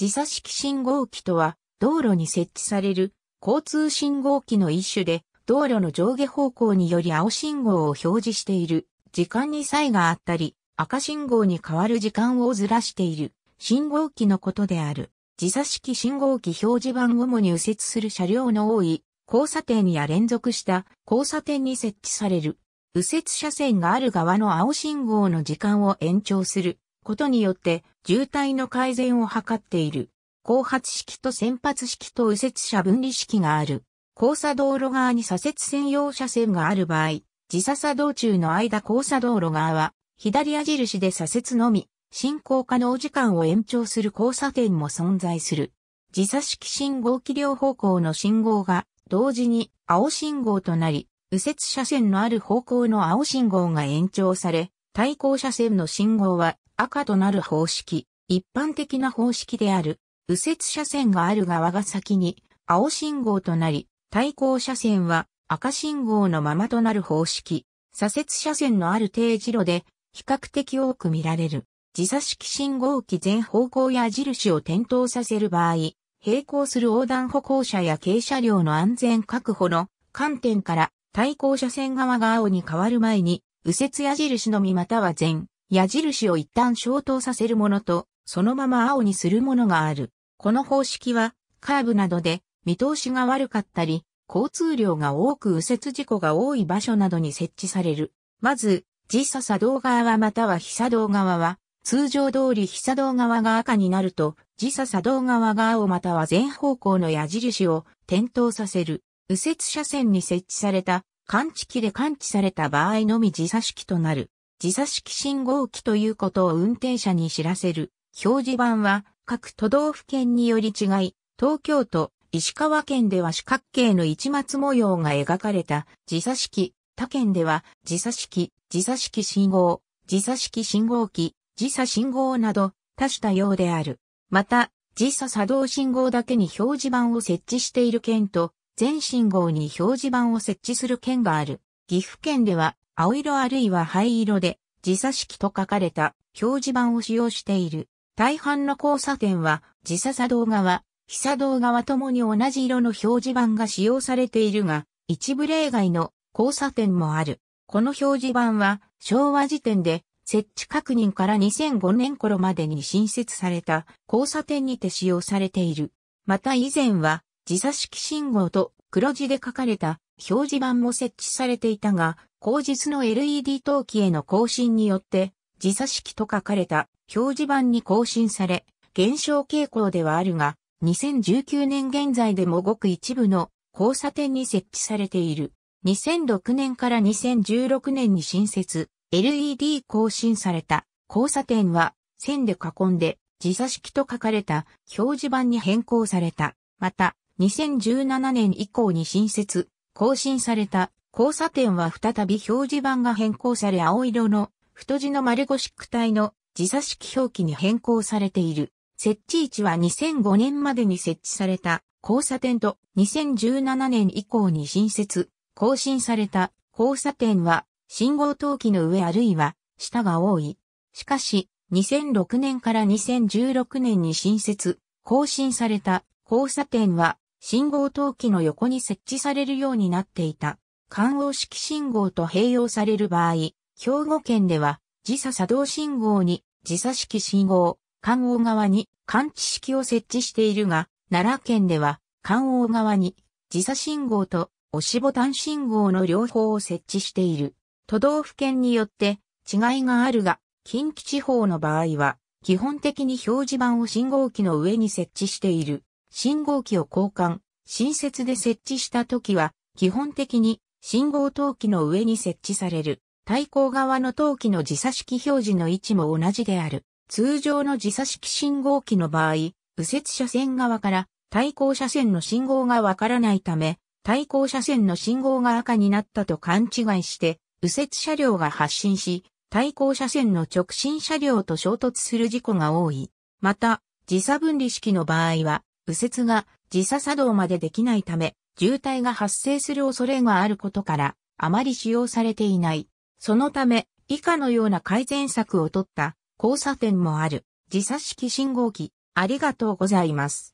自差式信号機とは、道路に設置される交通信号機の一種で、道路の上下方向により青信号を表示している、時間に差異があったり、赤信号に変わる時間をずらしている、信号機のことである。自差式信号機表示板主に右折する車両の多い、交差点や連続した交差点に設置される。右折車線がある側の青信号の時間を延長することによって渋滞の改善を図っている。後発式と先発式と右折車分離式がある。交差道路側に左折専用車線がある場合、自差作道中の間交差道路側は、左矢印で左折のみ、進行可能時間を延長する交差点も存在する。自差式信号機両方向の信号が、同時に青信号となり、右折車線のある方向の青信号が延長され、対向車線の信号は赤となる方式、一般的な方式である、右折車線がある側が先に青信号となり、対向車線は赤信号のままとなる方式、左折車線のある定時路で比較的多く見られる。自差式信号機全方向矢印を点灯させる場合、並行する横断歩行者や軽車両の安全確保の観点から対向車線側が青に変わる前に右折矢印のみまたは全矢印を一旦消灯させるものと、そのまま青にするものがある。この方式は、カーブなどで見通しが悪かったり、交通量が多く右折事故が多い場所などに設置される。まず、時差作動側または非作動側は、通常通り非作動側が赤になると、時差作動側が青または全方向の矢印を点灯させる。右折車線に設置された感知器で感知された場合のみ時差式となる。自差式信号機ということを運転者に知らせる表示板は各都道府県により違い、東京都、石川県では四角形の市松模様が描かれた自差式、他県では自差式、自差式信号、自差式信号機、自差信号など多種多様である。また、時差作動信号だけに表示板を設置している県と、全信号に表示板を設置する県がある。岐阜県では、青色あるいは灰色で、時差式と書かれた表示板を使用している。大半の交差点は、時差作動側、被作動側ともに同じ色の表示板が使用されているが、一部例外の交差点もある。この表示板は、昭和時点で、設置確認から2005年頃までに新設された交差点にて使用されている。また以前は、時差式信号と黒字で書かれた表示板も設置されていたが、後日の LED 陶器への更新によって、時差式と書かれた表示板に更新され、減少傾向ではあるが、2019年現在でもごく一部の交差点に設置されている。2006年から2016年に新設、LED 更新された交差点は線で囲んで時差式と書かれた表示板に変更された。また、2017年以降に新設、更新された交差点は再び表示板が変更され青色の太字の丸ゴシック体の自差式表記に変更されている。設置位置は2005年までに設置された交差点と2017年以降に新設、更新された交差点は信号陶記の上あるいは下が多い。しかし、2006年から2016年に新設、更新された交差点は信号灯機の横に設置されるようになっていた。関応式信号と併用される場合、兵庫県では時差作動信号に時差式信号、関応側に感知式を設置しているが、奈良県では関応側に時差信号と押しボタン信号の両方を設置している。都道府県によって違いがあるが、近畿地方の場合は、基本的に表示板を信号機の上に設置している。信号機を交換、新設で設置した時は、基本的に信号陶記の上に設置される。対向側の陶記の時差式表示の位置も同じである。通常の時差式信号機の場合、右折車線側から対向車線の信号がわからないため、対向車線の信号が赤になったと勘違いして、右折車両が発進し、対向車線の直進車両と衝突する事故が多い。また、時差分離式の場合は、右折が時差作動までできないため、渋滞が発生する恐れがあることから、あまり使用されていない。そのため、以下のような改善策を取った交差点もある。時差式信号機、ありがとうございます。